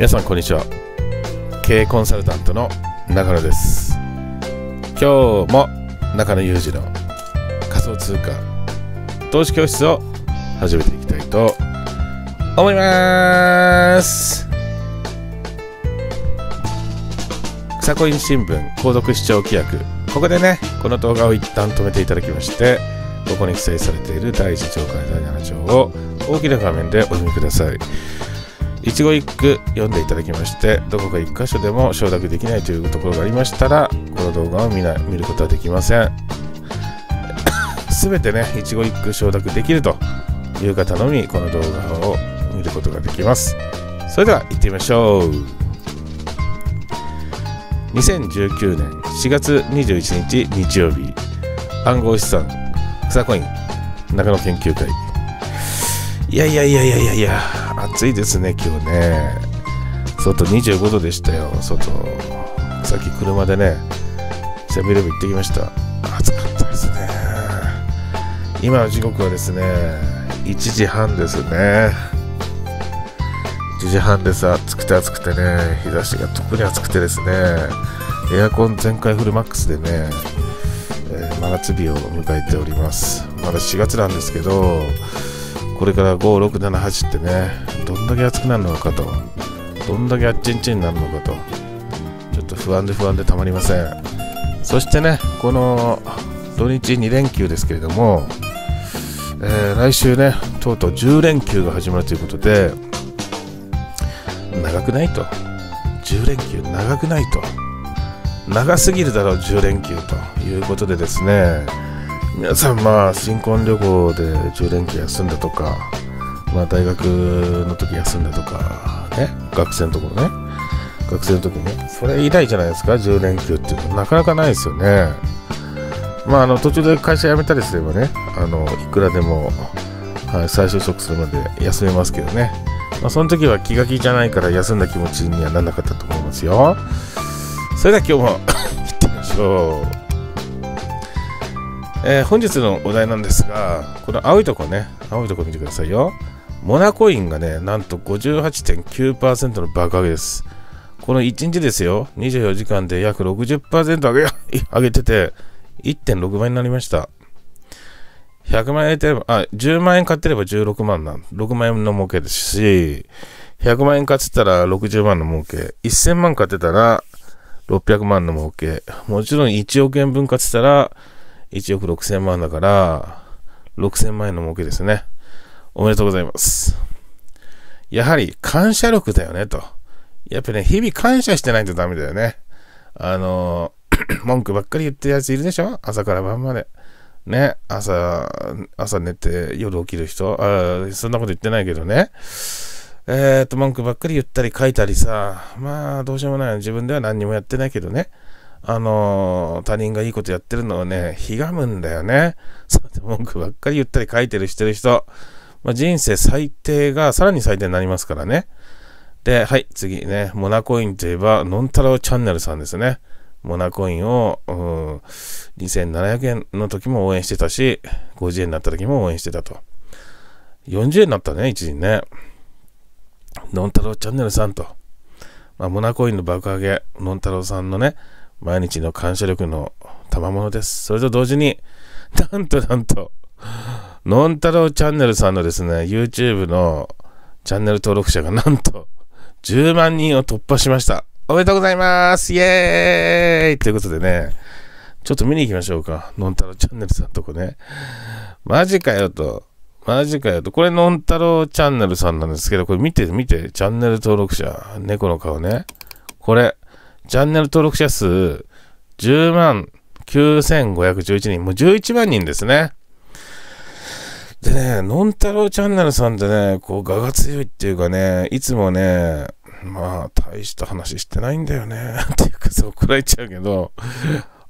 皆さんこんにちは経営コンサルタントの中野です今日も中野裕二の仮想通貨投資教室を始めていきたいと思います草コイン新聞購読視聴規約ここでねこの動画を一旦止めていただきましてここに記載されている第1条から第7条を大きな画面でお読みください一ご一句読んでいただきましてどこか一箇所でも承諾できないというところがありましたらこの動画を見な見ることはできません すべてね一ご一句承諾できるという方のみこの動画を見ることができますそれでは行ってみましょう2019年4月21日日曜日暗号資産草コイン中野研究会いやいやいやいやいやいや暑いですね、今日ね。外25度でしたよ、外。さっき車でね、セブンイレブン行ってきました。暑かったですね。今の時刻はですね、1時半ですね。1時半です、暑くて暑くてね、日差しが特に暑くてですね、エアコン全開フルマックスでね、えー、真夏日を迎えております。まだ4月なんですけど、これから567 8ってねどんだけ暑くなるのかとどんだけあっちんちになるのかとちょっと不安で不安でたまりませんそしてねこの土日2連休ですけれども、えー、来週ねとうとう10連休が始まるということで長くないと10連休長くないと長すぎるだろう10連休ということでですね皆さん、まあ、新婚旅行で10連休休んだとか、まあ、大学の時休んだとか、ね、学生のところね、学生の時ね、それ以来じゃないですか、10連休っていうのは、なかなかないですよね。まあ、あの途中で会社辞めたりすればね、あのいくらでも、はい、再就職するまで休めますけどね、まあ、その時は気が気じゃないから休んだ気持ちにはならなかったと思いますよ。それでは今日も 行ってみましょう。えー、本日のお題なんですが、この青いとこね、青いとこ見てくださいよ。モナコインがね、なんと58.9%の爆上げです。この1日ですよ、24時間で約60%上げ 上げてて、1.6倍になりました。100万円ってあ、10万円買ってれば16万なん、6万円の儲けですし、100万円買ってたら60万の儲け、1000万買ってたら600万の儲け、もちろん1億円分買ってたら1億6000万だから、6000万円の儲けですね。おめでとうございます。やはり感謝力だよね、と。やっぱね、日々感謝してないとダメだよね。あの、文句ばっかり言ってるやついるでしょ朝から晩まで。ね、朝、朝寝て夜起きる人あそんなこと言ってないけどね。えー、っと、文句ばっかり言ったり書いたりさ、まあ、どうしようもない。自分では何にもやってないけどね。あのー、他人がいいことやってるのをね、ひがむんだよね。そうやって文句ばっかり言ったり書いてるしてる人。まあ、人生最低がさらに最低になりますからね。で、はい、次ね、モナコインといえば、ノンタロウチャンネルさんですね。モナコインを、うん、2700円の時も応援してたし、50円になった時も応援してたと。40円になったね、一時ね。ノンタロウチャンネルさんと。まあ、モナコインの爆上げ、ノンタロウさんのね、毎日の感謝力の賜物です。それと同時に、なんとなんと、のんたろうチャンネルさんのですね、YouTube のチャンネル登録者がなんと10万人を突破しました。おめでとうございますイエーイということでね、ちょっと見に行きましょうか。のんたろうチャンネルさんとこね。マジかよと。マジかよと。これ、のんたろうチャンネルさんなんですけど、これ見て、見て。チャンネル登録者。猫の顔ね。これ、チャンネル登録者数10万9511人、もう11万人ですね。でね、のんたろうチャンネルさんってね、こう、画が強いっていうかね、いつもね、まあ、大した話してないんだよね。っていうか、そう怒られちゃうけど、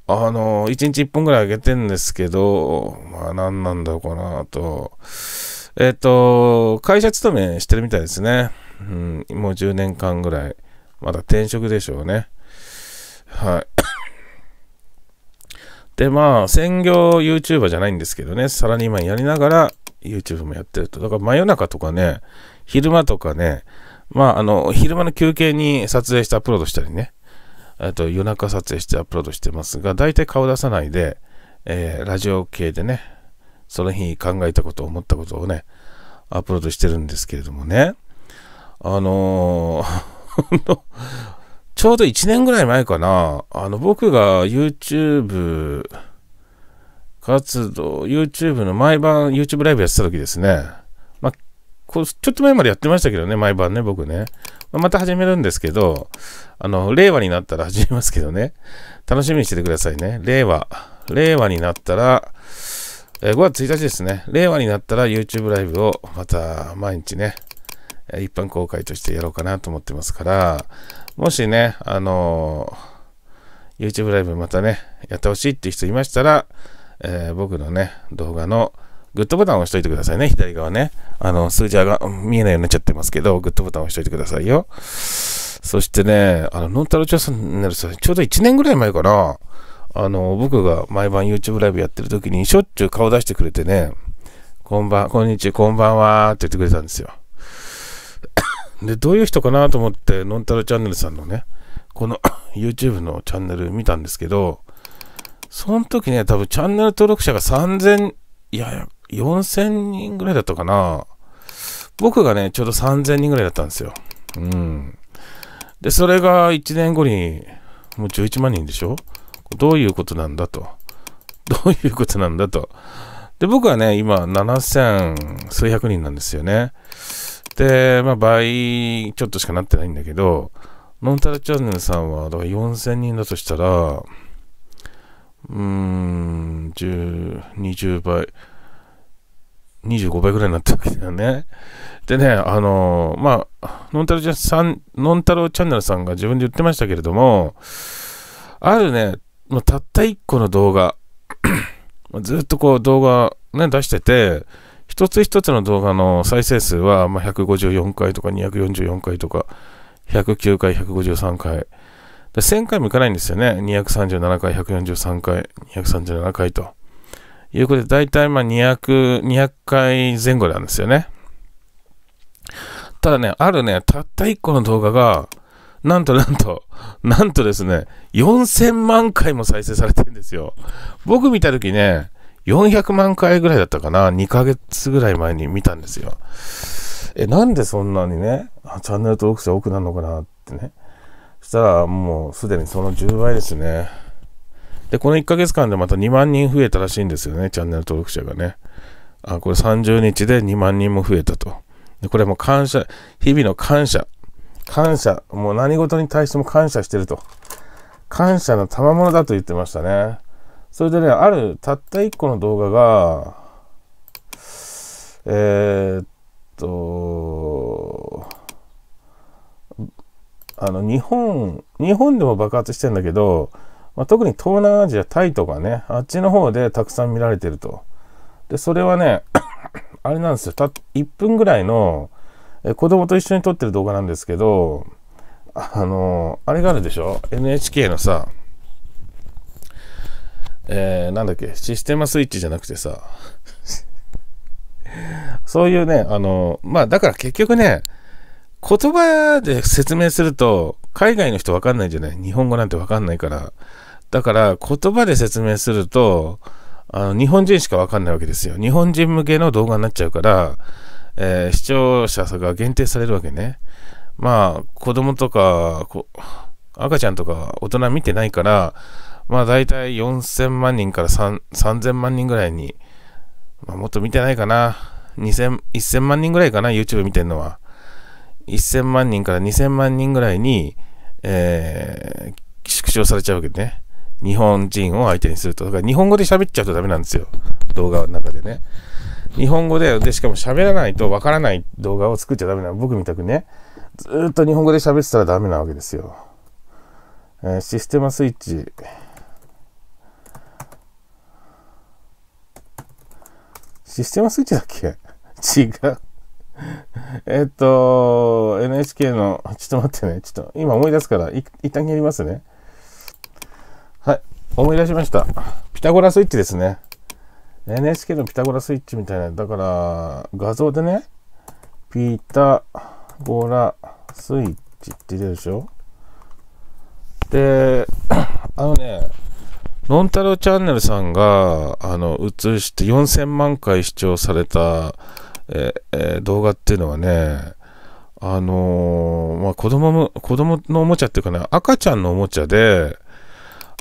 あの、1日1本ぐらいあげてんですけど、まあ、何なんだろうかなと。えっ、ー、と、会社勤めしてるみたいですね。うん、もう10年間ぐらい。まだ転職でしょうね。はい。で、まあ、専業 YouTuber じゃないんですけどね、サラリーマンやりながら YouTube もやってると。だから真夜中とかね、昼間とかね、まあ、あの、昼間の休憩に撮影してアップロードしたりね、っと夜中撮影してアップロードしてますが、大体顔出さないで、えー、ラジオ系でね、その日考えたこと、思ったことをね、アップロードしてるんですけれどもね、あのー のちょうど1年ぐらい前かな、あの、僕が YouTube 活動、YouTube の毎晩 YouTube ライブやってた時ですね。まあ、こうちょっと前までやってましたけどね、毎晩ね、僕ね。まあ、また始めるんですけど、あの、令和になったら始めますけどね。楽しみにしててくださいね。令和。令和になったら、え5月1日ですね。令和になったら YouTube ライブをまた毎日ね、一般公開としてやろうかなと思ってますから、もしね、あのー、YouTube ライブまたね、やってほしいっていう人いましたら、えー、僕のね、動画のグッドボタンを押しといてくださいね、左側ね。あの、数字が見えないようになっちゃってますけど、グッドボタンを押しといてくださいよ。そしてね、あの、ノンタロチャンネルさん、ちょうど1年ぐらい前かな、あの、僕が毎晩 YouTube ライブやってる時にしょっちゅう顔出してくれてね、こんばん、こんにちは、こんばんはって言ってくれたんですよ。で、どういう人かなと思って、のんたルチャンネルさんのね、この YouTube のチャンネル見たんですけど、その時ね、多分チャンネル登録者が3000、いや、4000人ぐらいだったかな。僕がね、ちょうど3000人ぐらいだったんですよ。うん。で、それが1年後に、もう11万人でしょどういうことなんだと。どういうことなんだと。で、僕はね、今、7000数百人なんですよね。で、まあ、倍ちょっとしかなってないんだけど、ノンタルチャンネルさんは、だから4000人だとしたら、うーん、10、20倍、25倍ぐらいになったわけだよね。でね、あのー、まあ、ノンタロチャンん、ノンタロチャンネルさんが自分で言ってましたけれども、あるね、まあ、たった1個の動画、ずっとこう動画ね、出してて、一つ一つの動画の再生数は、ま154回とか244回とか、109回、153回。で1000回もいかないんですよね。237回、143回、237回と。いうことで、だいたいまあ200、200回前後なんですよね。ただね、あるね、たった1個の動画が、なんとなんと、なんとですね、4000万回も再生されてるんですよ。僕見たときね、400万回ぐらいだったかな、2ヶ月ぐらい前に見たんですよ。え、なんでそんなにね、チャンネル登録者多くなるのかなってね。そしたらもうすでにその10倍ですね。で、この1ヶ月間でまた2万人増えたらしいんですよね、チャンネル登録者がね。あ、これ30日で2万人も増えたと。で、これも感謝、日々の感謝。感謝。もう何事に対しても感謝してると。感謝の賜物だと言ってましたね。それでね、あるたった一個の動画が、えー、っと、あの、日本、日本でも爆発してんだけど、まあ、特に東南アジア、タイとかね、あっちの方でたくさん見られてると。で、それはね、あれなんですよ、た1分ぐらいの、え子供と一緒に撮ってる動画なんですけど、あの、あれがあるでしょ ?NHK のさ、えー、なんだっけ、システマスイッチじゃなくてさ、そういうね、あの、まあだから結局ね、言葉で説明すると、海外の人わかんないじゃない日本語なんてわかんないから。だから言葉で説明すると、あの日本人しかわかんないわけですよ。日本人向けの動画になっちゃうから、えー、視聴者が限定されるわけね。まあ、子供とか、赤ちゃんとか大人見てないから、まあ大体4000万人から3000万人ぐらいに、まあ、もっと見てないかな。2000、1000万人ぐらいかな、YouTube 見てるのは。1000万人から2000万人ぐらいに、えー、縮小されちゃうわけでね。日本人を相手にすると。だから日本語で喋っちゃうとダメなんですよ。動画の中でね。日本語で、で、しかも喋らないとわからない動画を作っちゃダメなの。僕みたくね、ずっと日本語で喋ってたらダメなわけですよ。えー、システマスイッチ。システムスイッチだっけ 違うえっと、NHK の、ちょっと待ってね。ちょっと、今思い出すから、一旦やりますね。はい。思い出しました。ピタゴラスイッチですね。NHK のピタゴラスイッチみたいな。だから、画像でね、ピタゴラスイッチって出るでしょで、あのね、のんたろうチャンネルさんが、あの、映して4000万回視聴された、ええ動画っていうのはね、あのー、まあ、子供も、子供のおもちゃっていうかね、赤ちゃんのおもちゃで、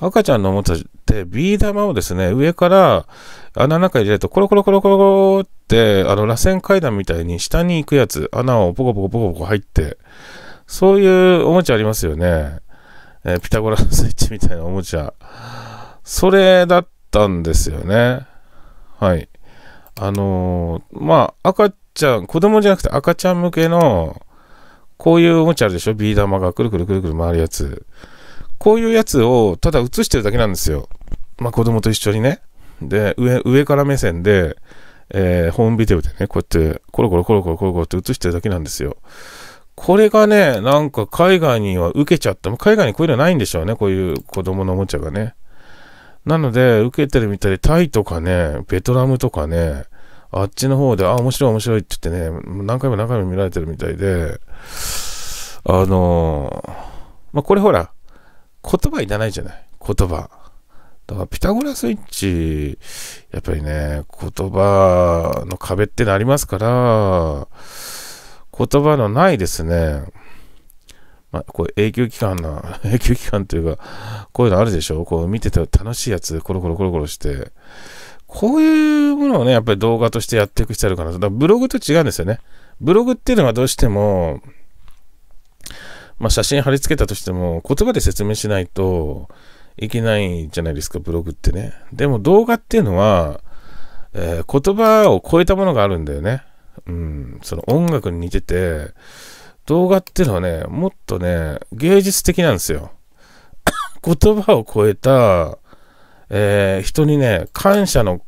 赤ちゃんのおもちゃってビー玉をですね、上から穴の中に入れると、コロコロコロコロコロって、あの、螺旋階段みたいに下に行くやつ、穴をポコポコポコポコ入って、そういうおもちゃありますよね。えー、ピタゴラスイッチみたいなおもちゃ。それだったんですよね。はい。あのー、まあ、赤ちゃん、子供じゃなくて赤ちゃん向けの、こういうおもちゃあるでしょビー玉がくるくるくるくる回るやつ。こういうやつをただ映してるだけなんですよ。まあ子供と一緒にね。で、上、上から目線で、えー、ホームビデオでね、こうやって、コロコロコロコロコロコロって映してるだけなんですよ。これがね、なんか海外には受けちゃった。海外にこういうのないんでしょうね。こういう子供のおもちゃがね。なので、受けてるみたいで、タイとかね、ベトナムとかね、あっちの方で、あ、面白い面白いって言ってね、何回も何回も見られてるみたいで、あのー、まあ、これほら、言葉いらないじゃない、言葉。だからピタゴラスイッチ、やっぱりね、言葉の壁ってなりますから、言葉のないですね、まあ、こう永久期間な、永 久期間というか、こういうのあるでしょこう見てたら楽しいやつ、コロコロコロコロして。こういうものをね、やっぱり動画としてやっていく必要あるかなと。だらブログと違うんですよね。ブログっていうのはどうしても、まあ、写真貼り付けたとしても、言葉で説明しないといけないじゃないですか、ブログってね。でも動画っていうのは、えー、言葉を超えたものがあるんだよね。うん、その音楽に似てて、動画っていうのはね、もっとね、芸術的なんですよ。言葉を超えた、えー、人にね、感謝の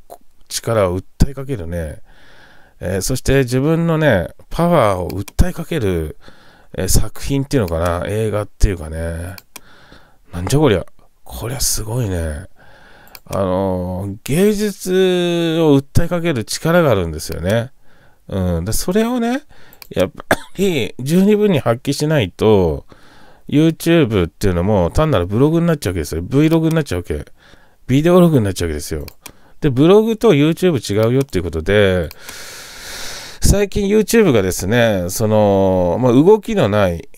力を訴えかけるね、えー、そして自分のね、パワーを訴えかける、えー、作品っていうのかな、映画っていうかね、なんじゃこりゃ、こりゃすごいね。あの芸術を訴えかける力があるんですよね。うん。で、それをね、やっぱり十二分に発揮しないと、YouTube っていうのも単なるブログになっちゃうわけですよ。Vlog になっちゃうわけ。ビデオログになっちゃうわけですよ。で、ブログと YouTube 違うよっていうことで、最近 YouTube がですね、その、まあ、動きのない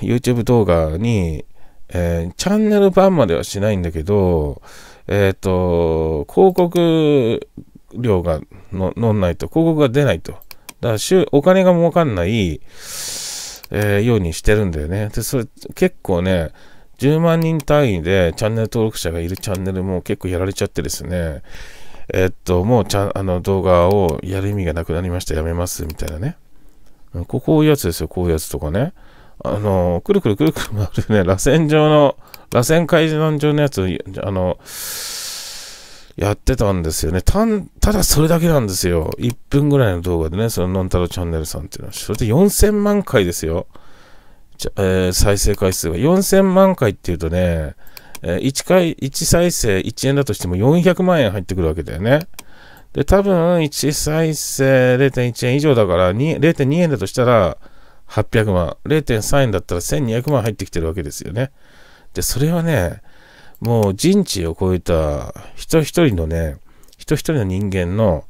YouTube 動画に、えー、チャンネル版まではしないんだけど、えっ、ー、と、広告量がの、乗んないと、広告が出ないと。だからお金が儲かんない、えー、ようにしてるんだよね。で、それ結構ね、10万人単位でチャンネル登録者がいるチャンネルも結構やられちゃってですね、えー、っと、もうちゃあの動画をやる意味がなくなりました、やめますみたいなね。ここういうやつですよ、こういうやつとかね。あの、くるくるくるくる回るね、螺旋状の、螺旋階段状のやつ、あの、やってたんですよね。たん、ただそれだけなんですよ。1分ぐらいの動画でね、そのノンタロチャンネルさんっていうのは。それで4000万回ですよ。えー、再生回数が。4000万回っていうとね、えー、1回、1再生1円だとしても400万円入ってくるわけだよね。で、多分、1再生0.1円以上だから、0.2円だとしたら800万、0.3円だったら1200万入ってきてるわけですよね。で、それはね、もう人知を超えた人一人のね、人一人の人間の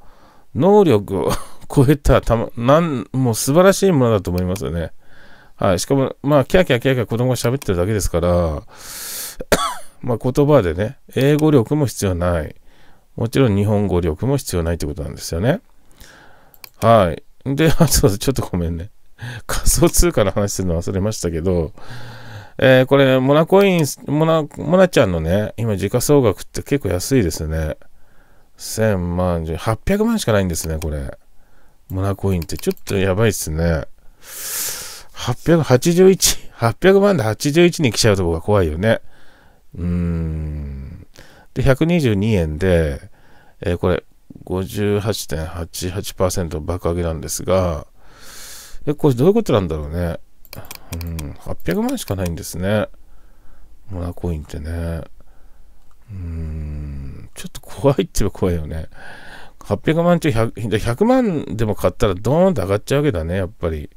能力を 超えたた、ま、なん、もう素晴らしいものだと思いますよね。はい。しかも、まあ、キャーキャーキャーキャー子供が喋ってるだけですから、まあ、言葉でね、英語力も必要ない。もちろん日本語力も必要ないってことなんですよね。はい。で、あと、ちょっとごめんね。仮想通貨の話するの忘れましたけど、えー、これ、モナコイン、モナ、モナちゃんのね、今、時価総額って結構安いですね。1000万、800万しかないんですね、これ。モナコインってちょっとやばいっすね。881、800万で81に来ちゃうとこが怖いよね。うーん。で、122円で、えー、これ、58.88%爆上げなんですが、え、これどういうことなんだろうね。うん、800万しかないんですね。モナコインってね。うん、ちょっと怖いって言えば怖いよね。800万中 100, 100万でも買ったらドーンと上がっちゃうわけだね、やっぱり。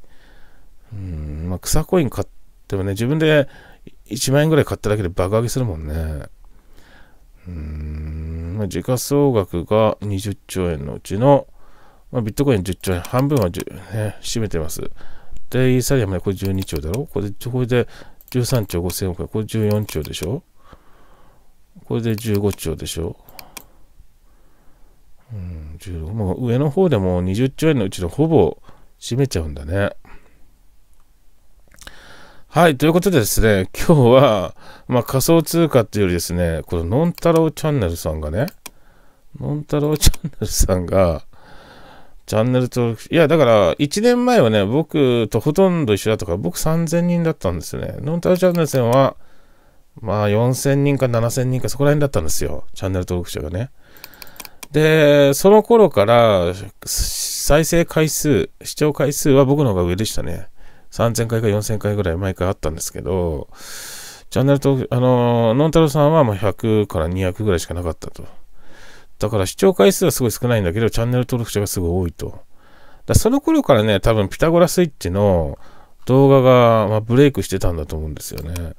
うん、まあ草コイン買ってもね、自分で1万円ぐらい買っただけで爆上げするもんね。うん、まあ、時価総額が20兆円のうちの、まあ、ビットコイン10兆円、半分は、ね、占めてます。で、イーサリアムでこれ12兆だろこれこれで13兆5000億円。これ14兆でしょこれで15兆でしょうん、1もう上の方でも20兆円のうちのほぼ占めちゃうんだね。はい、ということでですね、今日は、まあ、仮想通貨っていうよりですね、こののんたろうチャンネルさんがね、のんたろうチャンネルさんが、チャンネル登録、いや、だから、1年前はね、僕とほとんど一緒だったから、僕3000人だったんですよね。ノンタルチャンネル戦は、まあ、4000人か7000人か、そこら辺だったんですよ。チャンネル登録者がね。で、その頃から、再生回数、視聴回数は僕の方が上でしたね。3000回か4000回ぐらい毎回あったんですけど、チャンネル登録、あの、ノンタルさんはま100から200ぐらいしかなかったと。だから視聴回数はすごい少ないんだけど、チャンネル登録者がすごい多いと。だその頃からね、多分ピタゴラスイッチの動画が、まあ、ブレイクしてたんだと思うんですよね。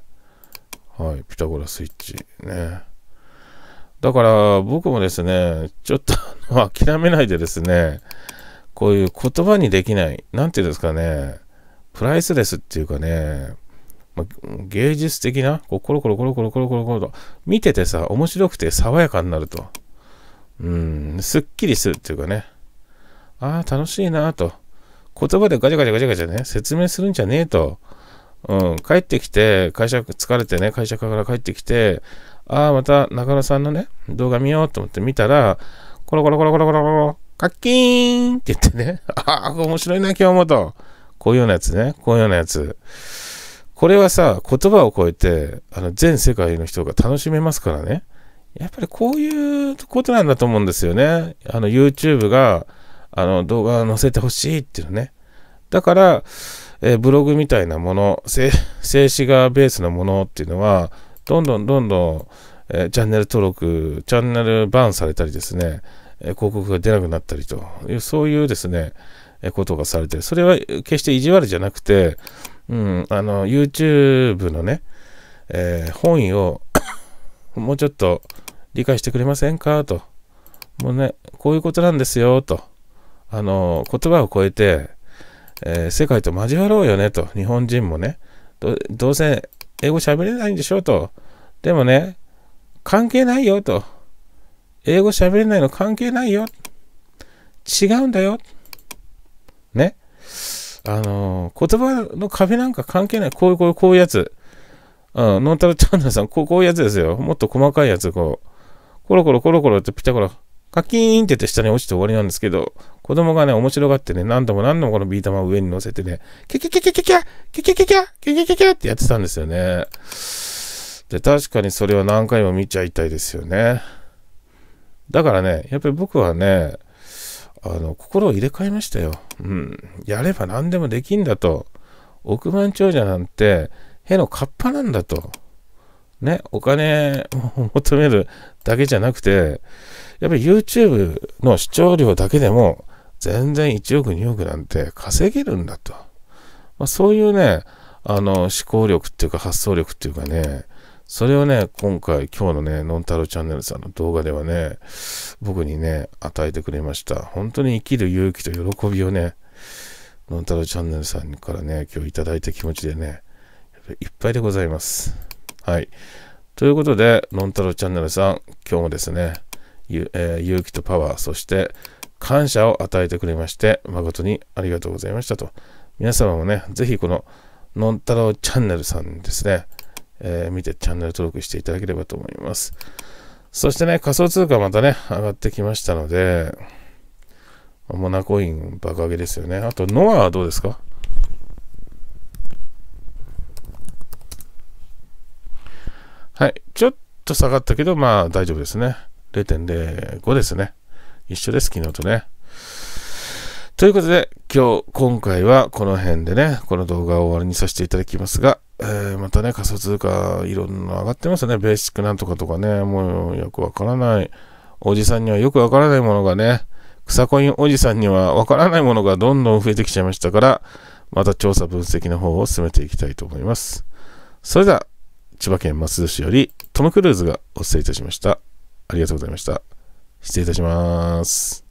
はい、ピタゴラスイッチ。ね。だから僕もですね、ちょっと諦めないでですね、こういう言葉にできない、なんていうんですかね、プライスレスっていうかね、まあ、芸術的な、こうコロコロコロコロコロコロコロと、見ててさ、面白くて爽やかになると。うん、すっきりするっていうかね、ああ、楽しいなと。言葉でガチャガチャガチャガチャね、説明するんじゃねえと。うん、帰ってきて、会社疲れてね、会社から帰ってきて、ああ、また中野さんのね、動画見ようと思って見たら、コロコロコロコロコロコロ、カッキーンって言ってね、ああ、面白いな、今日もと。こういうようなやつね、こういうようなやつ。これはさ、言葉を超えて、あの、全世界の人が楽しめますからね。やっぱりこういうことなんだと思うんですよね。あの、YouTube が、あの、動画を載せてほしいっていうのね。だから、えー、ブログみたいなもの、静止画ベースのものっていうのは、どんどんどんどん、えー、チャンネル登録、チャンネルバーンされたりですね、えー、広告が出なくなったりという、そういうですね、えことがされてる。それは決して意地悪じゃなくて、うん、あの、YouTube のね、え本意をもうちょっと理解してくれませんかと。もうね、こういうことなんですよ、と。あの、言葉を超えて、えー、世界と交わろうよね、と。日本人もね。どうせ、英語喋れないんでしょ、と。でもね、関係ないよ、と。英語喋れないの関係ないよ。違うんだよ。ね。あの言葉の壁なんか関係ない。こういう、こういう、こういうやつ。うん、ノンタルチャンネルさん、こうこういうやつですよ。もっと細かいやつ、こう。コロコロコロコロってピタコロ、カキーンって言って下に落ちて終わりなんですけど、子供がね、面白がってね、何度も何度もこのビー玉を上に乗せてね、キキキキキキャキキキキャキキャキャってやってたんですよね。で、確かにそれは何回も見ちゃいたいですよね。だからね、やっぱり僕はね、あの、心を入れ替えましたよ。うん。やれば何でもできんだと。億万長者なんて、へのカッパなんだと。ね、お金を求めるだけじゃなくて、やっぱり YouTube の視聴量だけでも、全然1億2億なんて稼げるんだと。まあ、そういうね、あの、思考力っていうか発想力っていうかね、それをね、今回、今日のね、ノンタロチャンネルさんの動画ではね、僕にね、与えてくれました。本当に生きる勇気と喜びをね、ノンタロチャンネルさんからね、今日いただいた気持ちでね、いっぱいでございます。はい。ということで、のんたろチャンネルさん、今日もですね、ゆえー、勇気とパワー、そして感謝を与えてくれまして、誠にありがとうございましたと。皆様もね、ぜひこの、のんたろチャンネルさんですね、えー、見てチャンネル登録していただければと思います。そしてね、仮想通貨またね、上がってきましたので、モナコイン爆上げですよね。あと、ノアはどうですかはい。ちょっと下がったけど、まあ大丈夫ですね。0.05ですね。一緒です、昨日とね。ということで、今日、今回はこの辺でね、この動画を終わりにさせていただきますが、えー、またね、仮想通貨、いろんな上がってますね。ベーシックなんとかとかね、もうよくわからない。おじさんにはよくわからないものがね、草コインおじさんにはわからないものがどんどん増えてきちゃいましたから、また調査分析の方を進めていきたいと思います。それでは、千葉県松戸市よりトム・クルーズがお伝えいたしました。ありがとうございました。失礼いたします。